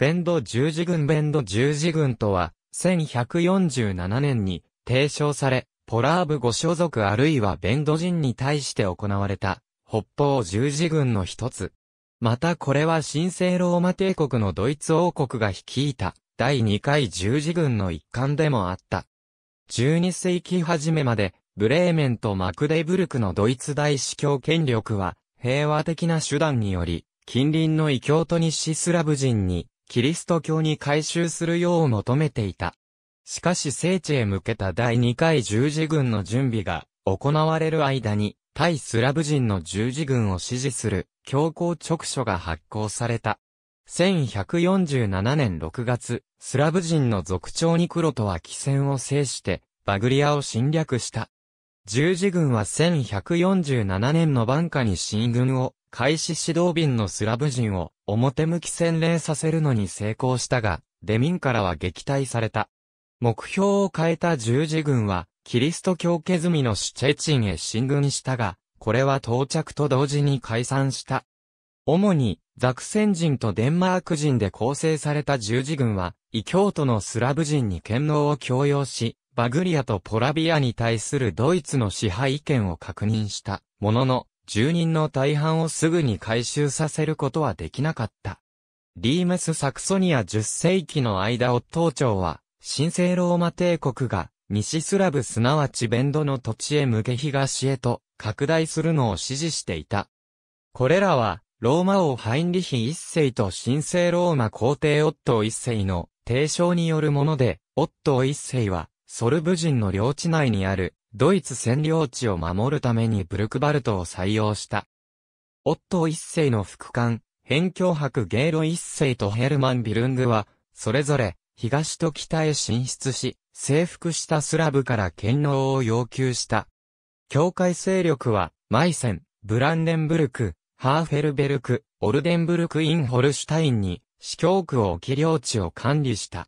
ベンド十字軍ベンド十字軍とは、1147年に提唱され、ポラーブご所属あるいはベンド人に対して行われた、北方十字軍の一つ。またこれは神聖ローマ帝国のドイツ王国が率いた、第2回十字軍の一環でもあった。12世紀初めまで、ブレーメンとマクデブルクのドイツ大司教権力は、平和的な手段により、近隣の異教徒西スラブ人に、キリスト教に改修するよう求めていた。しかし聖地へ向けた第2回十字軍の準備が行われる間に、対スラブ人の十字軍を支持する強行直書が発行された。1147年6月、スラブ人の族長ニクロとは奇戦を制して、バグリアを侵略した。十字軍は1147年のンカに進軍を開始指導便のスラブ人を表向き洗練させるのに成功したが、デミンからは撃退された。目標を変えた十字軍は、キリスト教家済みのシチェチンへ進軍したが、これは到着と同時に解散した。主に、ザクセン人とデンマーク人で構成された十字軍は、異教徒のスラブ人に権能を強要し、バグリアとポラビアに対するドイツの支配権を確認したものの、住人の大半をすぐに回収させることはできなかった。リーメス・サクソニア10世紀の間オットー朝は、神聖ローマ帝国が、西スラブすなわちベンドの土地へ向け東へと、拡大するのを支持していた。これらは、ローマ王ハインリヒ一世と神聖ローマ皇帝オットー一世の提唱によるもので、オットー一世は、ソルブ人の領地内にあるドイツ占領地を守るためにブルクバルトを採用した。オットー一世の副官、辺境博ゲーロ一世とヘルマン・ビルングは、それぞれ、東と北へ進出し、征服したスラブから権能を要求した。境界勢力は、マイセン、ブランデンブルク、ハーフェルベルク、オルデンブルク・インホルシュタインに、司教区を置き領地を管理した。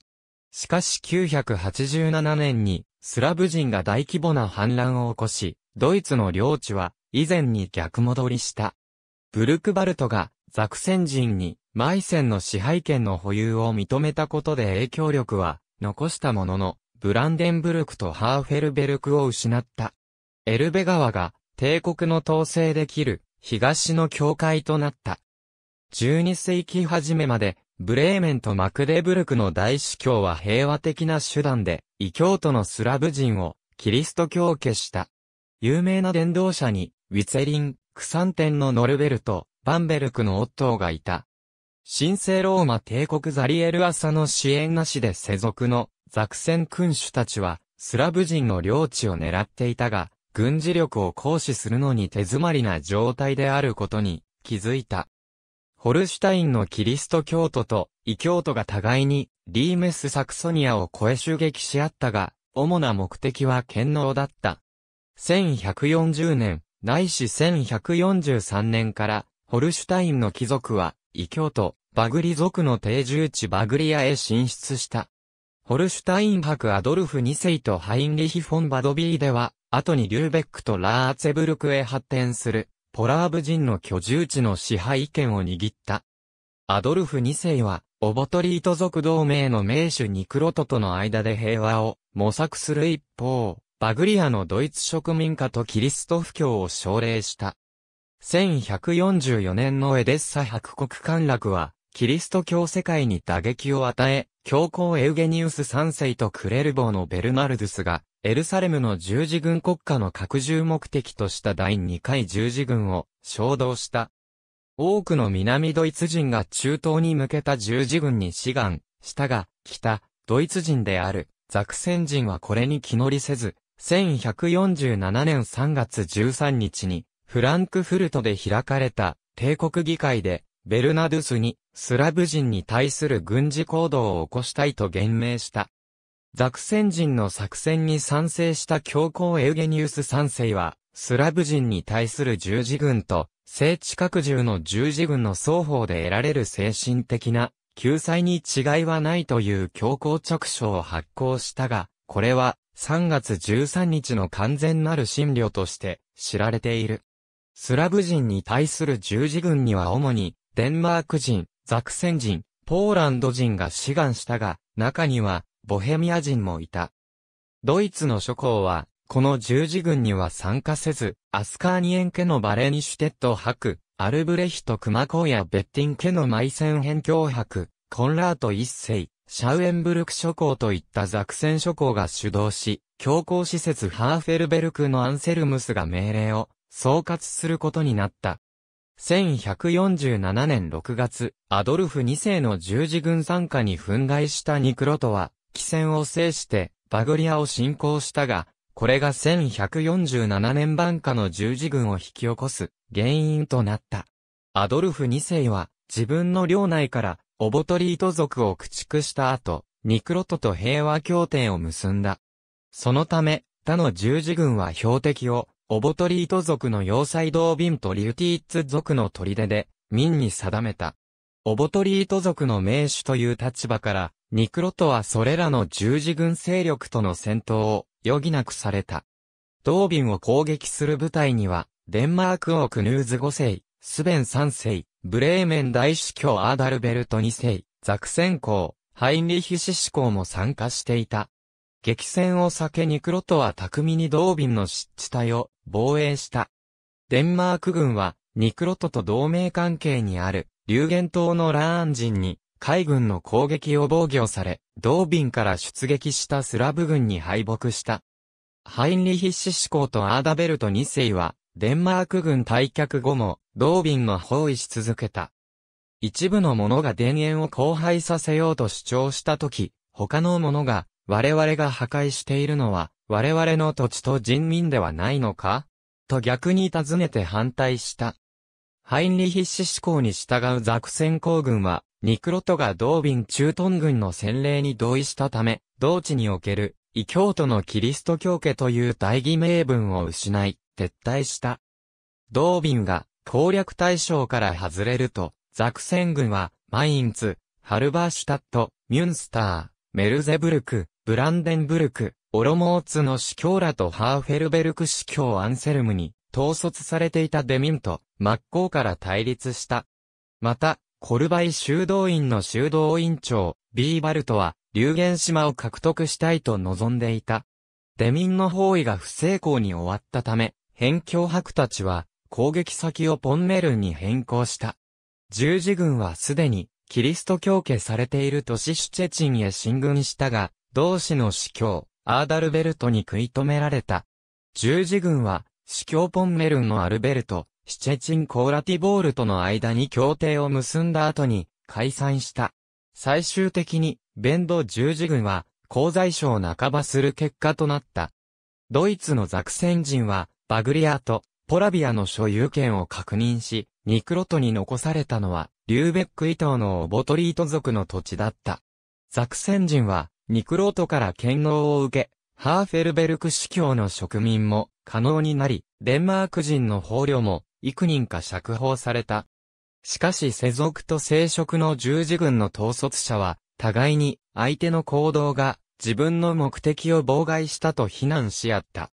しかし987年にスラブ人が大規模な反乱を起こし、ドイツの領地は以前に逆戻りした。ブルクバルトがザクセン人にマイセンの支配権の保有を認めたことで影響力は残したものの、ブランデンブルクとハーフェルベルクを失った。エルベ川が帝国の統制できる東の境界となった。12世紀初めまでブレーメンとマクデブルクの大司教は平和的な手段で、異教徒のスラブ人を、キリスト教を消した。有名な伝道者に、ウィツェリン、クサンテンのノルベルト、バンベルクのオットーがいた。神聖ローマ帝国ザリエル朝の支援なしで世俗のザクセン君主たちは、スラブ人の領地を狙っていたが、軍事力を行使するのに手詰まりな状態であることに気づいた。ホルシュタインのキリスト教徒と異教徒が互いにリーメス・サクソニアを越え襲撃し合ったが、主な目的は剣能だった。1140年、ないし1143年から、ホルシュタインの貴族は、異教徒、バグリ族の定住地バグリアへ進出した。ホルシュタイン博アドルフ2世とハインリヒ・フォン・バドビーでは、後にリューベックとラーツェブルクへ発展する。ポラーブ人の居住地の支配権を握った。アドルフ2世は、オボトリート族同盟の名手ニクロトとの間で平和を模索する一方、バグリアのドイツ植民化とキリスト不教を奨励した。1144年のエデッサ白国陥落は、キリスト教世界に打撃を与え、教皇エウゲニウス3世とクレルボーのベルナルドゥスが、エルサレムの十字軍国家の拡充目的とした第2回十字軍を衝動した。多くの南ドイツ人が中東に向けた十字軍に志願したが、北、ドイツ人であるザクセン人はこれに気乗りせず、1147年3月13日にフランクフルトで開かれた帝国議会でベルナドゥスにスラブ人に対する軍事行動を起こしたいと言明した。ザクセン人の作戦に賛成した教皇エウゲニウス三世は、スラブ人に対する十字軍と、聖地拡充の十字軍の双方で得られる精神的な救済に違いはないという強行直書を発行したが、これは3月13日の完全なる診療として知られている。スラブ人に対する十字軍には主にデンマーク人、ザクセン人、ポーランド人が志願したが、中にはボヘミア人もいた。ドイツの諸侯は、この十字軍には参加せず、アスカーニエン家のバレニシュテット博、アルブレヒト熊公やベッティン家のマイセン辺境博、コンラート一世、シャウエンブルク諸侯といったザクセン諸侯が主導し、強硬施設ハーフェルベルクのアンセルムスが命令を総括することになった。1147年6月、アドルフ2世の十字軍参加に憤慨したニクロトは、機戦を制してバグリアを侵攻したが、これが1147年晩夏の十字軍を引き起こす原因となった。アドルフ2世は自分の領内からオボトリート族を駆逐した後、ニクロトと平和協定を結んだ。そのため、他の十字軍は標的を、オボトリート族の要塞同瓶とリュティッツ族の砦で、民に定めた。オボトリート族の名手という立場から、ニクロトはそれらの十字軍勢力との戦闘を余儀なくされた。ドービンを攻撃する部隊には、デンマーク王クヌーズ5世、スベン3世、ブレーメン大司教アーダルベルト2世、ザクセン公、ハインリヒシシ公も参加していた。激戦を避けニクロトは巧みにドービンの湿地帯を防衛した。デンマーク軍は、ニクロトと同盟関係にある、流言島のラーン人に、海軍の攻撃を防御され、ドービンから出撃したスラブ軍に敗北した。ハインリヒッシシ志向とアーダベルト2世は、デンマーク軍退却後も、ドービンの包囲し続けた。一部の者が田園を荒廃させようと主張したとき、他の者が、我々が破壊しているのは、我々の土地と人民ではないのかと逆に尋ねて反対した。ハインリヒッシ志向に従うザクセン公軍は、ニクロトが同便駐屯軍の洗礼に同意したため、同地における異教徒のキリスト教家という大義名分を失い、撤退した。同便が攻略対象から外れると、ザクセン軍は、マインツ、ハルバーシュタット、ミュンスター、メルゼブルク、ブランデンブルク、オロモーツの司教らとハーフェルベルク司教アンセルムに、統率されていたデミンと真っ向から対立した。また、コルバイ修道院の修道院長、ビーバルトは、流言島を獲得したいと望んでいた。デミンの包囲が不成功に終わったため、辺境伯たちは、攻撃先をポンメルンに変更した。十字軍はすでに、キリスト教家されている都市シュチェチンへ進軍したが、同志の司教、アーダルベルトに食い止められた。十字軍は、司教ポンメルンのアルベルト、シチェチン・コーラティボールとの間に協定を結んだ後に解散した。最終的に、ベンド十字軍は、鉱材省半ばする結果となった。ドイツのザクセン人は、バグリアとポラビアの所有権を確認し、ニクロトに残されたのは、リューベック伊藤のオボトリート族の土地だった。ザクセン人は、ニクロトから権能を受け、ハーフェルベルク司教の植民も可能になり、デンマーク人の法領も幾人か釈放された。しかし世俗と聖職の十字軍の統率者は、互いに相手の行動が自分の目的を妨害したと非難し合った。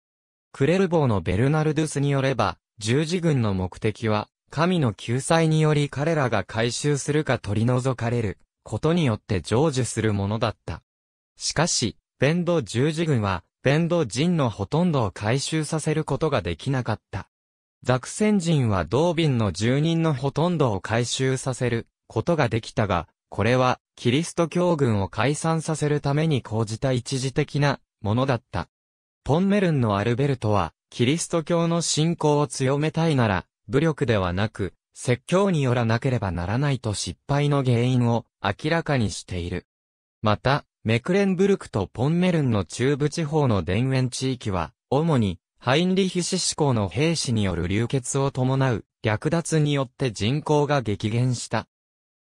クレルボーのベルナルドゥスによれば、十字軍の目的は、神の救済により彼らが回収するか取り除かれることによって成就するものだった。しかし、ベンド十字軍は、ベンド人のほとんどを回収させることができなかった。ザクセン人はドービンの住人のほとんどを回収させることができたが、これはキリスト教軍を解散させるために講じた一時的なものだった。ポンメルンのアルベルトは、キリスト教の信仰を強めたいなら、武力ではなく、説教によらなければならないと失敗の原因を明らかにしている。また、メクレンブルクとポンメルンの中部地方の田園地域は、主にハインリヒシ志向の兵士による流血を伴う略奪によって人口が激減した。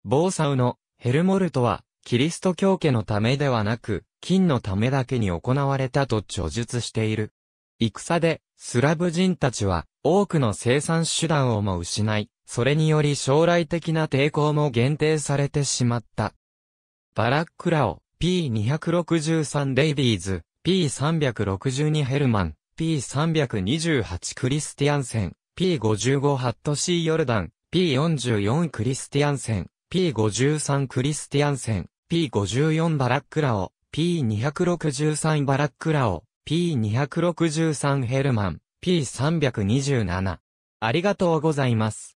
ボーサウのヘルモルトは、キリスト教家のためではなく、金のためだけに行われたと著述している。戦で、スラブ人たちは、多くの生産手段をも失い、それにより将来的な抵抗も限定されてしまった。バラックラオ、P263 デイビーズ、P362 ヘルマン、P328 クリスティアンセン、P55 ハットシーヨルダン、P44 クリスティアンセン、P53 クリスティアンセン、P54 バラックラオ、P263 バラックラオ、P263 ヘルマン、P327。ありがとうございます。